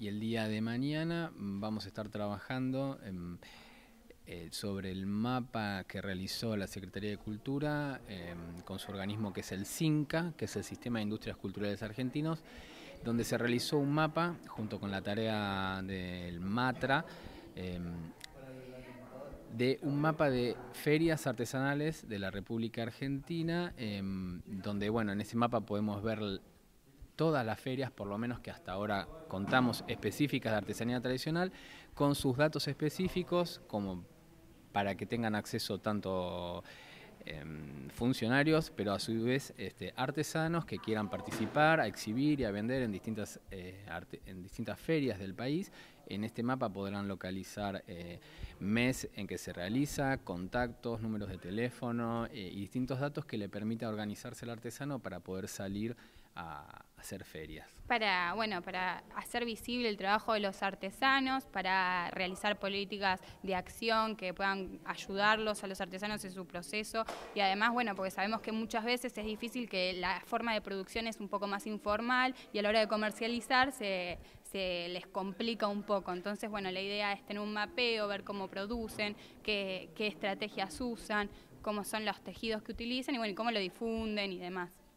y el día de mañana vamos a estar trabajando eh, sobre el mapa que realizó la Secretaría de Cultura em, con su organismo que es el CINCA, que es el Sistema de Industrias Culturales Argentinos, donde se realizó un mapa junto con la tarea del MATRA. Em, de un mapa de ferias artesanales de la República Argentina, em, donde, bueno, en ese mapa podemos ver todas las ferias, por lo menos que hasta ahora contamos, específicas de artesanía tradicional, con sus datos específicos, como para que tengan acceso tanto em, funcionarios, pero a su vez este, artesanos que quieran participar, a exhibir y a vender en distintas, eh, ferias del país. En este mapa podrán localizar eh, mes en que se realiza, contactos, números de teléfono eh, y distintos datos que le permita organizarse el artesano para poder salir hacer ferias? Para, bueno, para hacer visible el trabajo de los artesanos, para realizar políticas de acción que puedan ayudarlos a los artesanos en su proceso y además, bueno, porque sabemos que muchas veces es difícil que la forma de producción es un poco más informal y a la hora de comercializar se, les complica un poco. Entonces, bueno, la idea es tener un mapeo, ver cómo producen, qué, estrategias usan, cómo son los tejidos que utilizan y bueno, y cómo lo difunden y demás.